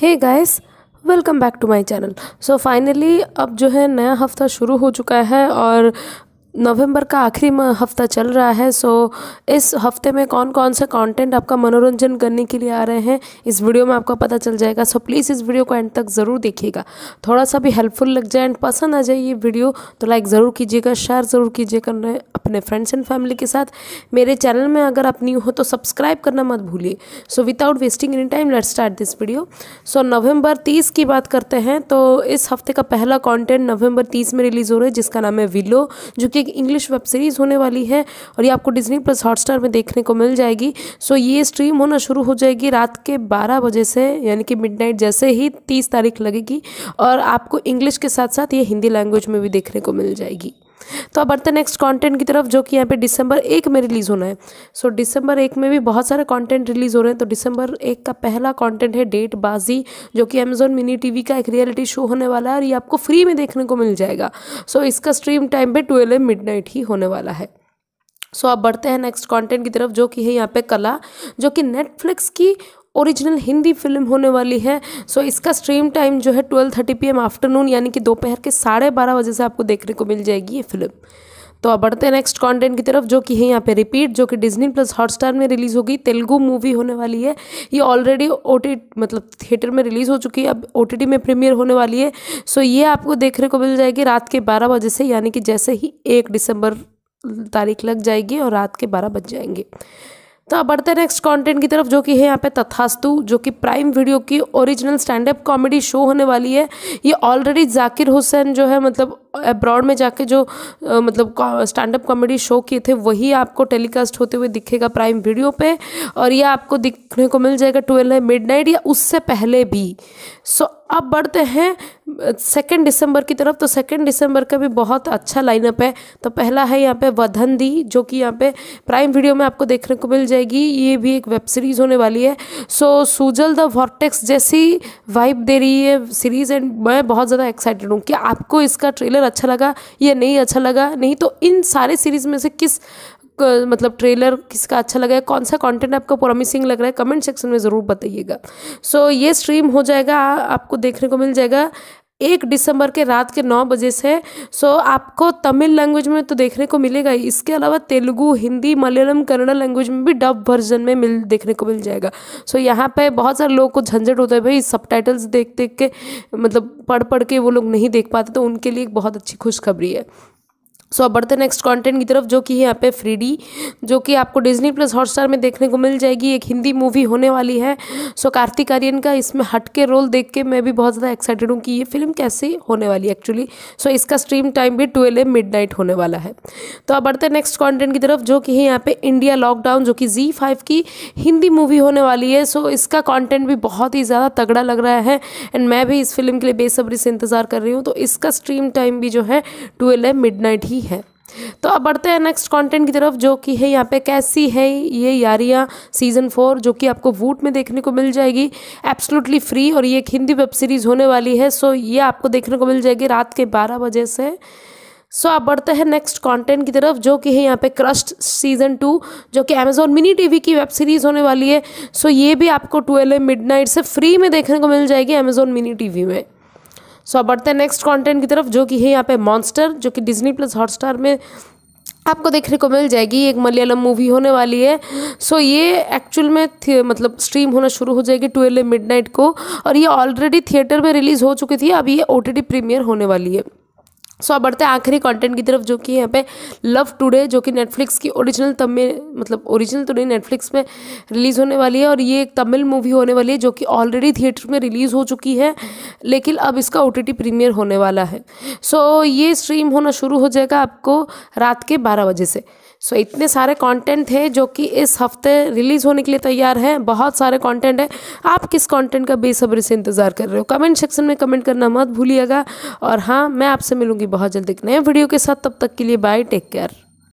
hey guys welcome back to my channel so finally अब जो है नया हफ्ता शुरू हो चुका है और नवंबर का आखिरी हफ्ता चल रहा है सो इस हफ्ते में कौन कौन से कंटेंट आपका मनोरंजन करने के लिए आ रहे हैं इस वीडियो में आपको पता चल जाएगा सो प्लीज़ इस वीडियो को एंड तक ज़रूर देखिएगा थोड़ा सा भी हेल्पफुल लग जाए एंड पसंद आ जाए ये वीडियो तो लाइक ज़रूर कीजिएगा शेयर ज़रूर कीजिएगा अपने फ्रेंड्स एंड फैमिली के साथ मेरे चैनल में अगर आप न्यू हो तो सब्सक्राइब करना मत भूलिए so without wasting any time let start this video so नवंबर तीस की बात करते हैं तो इस हफ्ते का पहला कॉन्टेंट नवंबर तीस में रिलीज़ हो रहा है जिसका नाम है विलो जो कि एक इंग्लिश वेब सीरीज़ होने वाली है और ये आपको डिजनी प्लस हॉटस्टार में देखने को मिल जाएगी सो ये स्ट्रीम होना शुरू हो जाएगी रात के बारह बजे से यानी कि मिडनाइट जैसे ही तीस तारीख लगेगी और आपको इंग्लिश के साथ साथ ये हिंदी लैंग्वेज में भी देखने को मिल जाएगी तो अब बढ़ते नेक्स्ट कंटेंट की तरफ जो कि यहाँ पे दिसंबर एक में रिलीज़ होना है सो so, दिसंबर एक में भी बहुत सारे कंटेंट रिलीज़ हो रहे हैं तो दिसंबर एक का पहला कंटेंट है डेट बाजी जो कि अमेजोन मिनी टीवी का एक रियलिटी शो होने वाला है और ये आपको फ्री में देखने को मिल जाएगा सो so, इसका स्ट्रीम टाइम पर ट्वेल्व एम मिडनाइट ही होने वाला है सो so, आप बढ़ते हैं नेक्स्ट कंटेंट की तरफ जो कि है यहाँ पे कला जो कि नेटफ्लिक्स की ओरिजिनल हिंदी फिल्म होने वाली है सो इसका स्ट्रीम टाइम जो है twelve thirty P M afternoon यानी कि दोपहर के साढ़े बारह बजे से आपको देखने को मिल जाएगी ये फिल्म तो अब बढ़ते हैं नेक्स्ट कंटेंट की तरफ जो कि है यहाँ पे रिपीट जो कि डिज्नी प्लस हॉटस्टार में रिलीज़ होगी तेलुगु मूवी होने वाली है ये ऑलरेडी ओ मतलब थिएटर में रिलीज़ हो चुकी है अब ओ में प्रीमियर होने वाली है सो ये आपको देखने को मिल जाएगी रात के बारह बजे से यानी कि जैसे ही एक दिसंबर तारीख लग जाएगी और रात के बारह बज जाएंगे तो अब बढ़ते हैं नेक्स्ट कंटेंट की तरफ जो कि है यहाँ पे तथास्तु जो कि प्राइम वीडियो की original stand up comedy show होने वाली है ये ऑलरेडी जाकिर हुसैन जो है मतलब अब्रॉड में जाके जो आ, मतलब स्टैंड अप कॉमेडी शो किए थे वही आपको टेलीकास्ट होते हुए दिखेगा प्राइम वीडियो पे और यह आपको दिखने को मिल जाएगा ट्वेल्व है मिड या उससे पहले भी सो अब बढ़ते हैं सेकेंड दिसंबर की तरफ तो सेकेंड दिसंबर का भी बहुत अच्छा लाइनअप है तो पहला है यहाँ पे वधन दी जो कि यहाँ पे प्राइम वीडियो में आपको देखने को मिल जाएगी ये भी एक वेब सीरीज़ होने वाली है सो सूजल द वॉर्टेक्स जैसी वाइब दे रही है सीरीज़ एंड मैं बहुत ज़्यादा एक्साइटेड हूँ कि आपको इसका ट्रेलर अच्छा लगा या नहीं अच्छा लगा नहीं तो इन सारे सीरीज़ में से किस मतलब ट्रेलर किसका अच्छा लगा है कौन सा कंटेंट आपको प्रॉमिसिंग लग रहा है कमेंट सेक्शन में ज़रूर बताइएगा सो so, ये स्ट्रीम हो जाएगा आपको देखने को मिल जाएगा एक दिसंबर के रात के नौ बजे से सो so, आपको तमिल लैंग्वेज में तो देखने को मिलेगा ही इसके अलावा तेलुगु हिंदी मलयालम कन्नड़ा लैंग्वेज में भी डब वर्जन में मिल देखने को मिल जाएगा सो so, यहाँ पे बहुत सारे लोगों को झंझट होता है भाई सब टाइटल्स देख देख के मतलब पढ़ पढ़ के वो लोग नहीं देख पाते तो उनके लिए एक बहुत अच्छी खुशखबरी है सो अब बढ़ते नेक्स्ट कंटेंट की तरफ जो कि यहाँ पे फ्रीडी जो कि आपको डिज्नी प्लस हॉटस्टार में देखने को मिल जाएगी एक हिंदी मूवी होने वाली है सो कार्तिक आर्यन का इसमें हट के रोल देख के मैं भी बहुत ज़्यादा एक्साइटेड हूँ कि ये फिल्म कैसे होने वाली है एक्चुअली सो इसका स्ट्रीम टाइम भी ट्वेल्व मिड होने वाला है तो अब बढ़ते नेक्स्ट कॉन्टेंट की तरफ जो कि है यहाँ पर इंडिया लॉकडाउन जो कि जी की हिंदी मूवी होने वाली है सो इसका कॉन्टेंट भी बहुत ही ज़्यादा तगड़ा लग रहा है एंड मैं भी इस फिल्म के लिए बेसब्री से इंतज़ार कर रही हूँ तो इसका स्ट्रीम टाइम भी जो है ट्वेल्व मिड ही है तो अब बढ़ते हैं नेक्स्ट कंटेंट की तरफ जो कि है यहाँ पे कैसी है ये यारियाँ सीज़न फोर जो कि आपको वूट में देखने को मिल जाएगी एब्सोल्युटली फ्री और ये एक हिंदी वेब सीरीज़ होने वाली है सो ये आपको देखने को मिल जाएगी रात के बारह बजे से सो आप बढ़ते हैं नेक्स्ट कंटेंट की तरफ जो कि है यहाँ पे क्रस्ट सीजन टू जो कि अमेजोन मिनी टीवी की वेब सीरीज़ होने वाली है सो ये भी आपको ट्वेल्व मिडनाइट से फ्री में देखने को मिल जाएगी अमेजोन मिनी टीवी में सो अब बढ़ते हैं नेक्स्ट कंटेंट की तरफ जो कि है यहाँ पे मॉन्स्टर जो कि डिज्नी प्लस हॉटस्टार में आपको देखने को मिल जाएगी एक मलयालम मूवी होने वाली है सो ये एक्चुअल में मतलब स्ट्रीम होना शुरू हो जाएगी ट्वेल्व मिडनाइट को और ये ऑलरेडी थिएटर में रिलीज़ हो चुकी थी अब ये ओ टी प्रीमियर होने वाली है सो अब आप बढ़ते हैं आखिरी कंटेंट की तरफ जो कि यहाँ पे लव टुडे जो कि नेटफ्लिक्स की ओरिजिनल तमिल मतलब ओरिजिनल तो नहीं नेटफ्लिक्स में रिलीज़ होने वाली है और ये एक तमिल मूवी होने वाली है जो कि ऑलरेडी थिएटर में रिलीज़ हो चुकी है लेकिन अब इसका ओ प्रीमियर होने वाला है सो so, ये स्ट्रीम होना शुरू हो जाएगा आपको रात के बारह बजे से सो so, इतने सारे कंटेंट थे जो कि इस हफ्ते रिलीज़ होने के लिए तैयार हैं बहुत सारे कंटेंट है आप किस कंटेंट का बेसब्री से इंतज़ार कर रहे हो कमेंट सेक्शन में कमेंट करना मत भूलिएगा और हाँ मैं आपसे मिलूँगी बहुत जल्द एक नए वीडियो के साथ तब तक के लिए बाय टेक केयर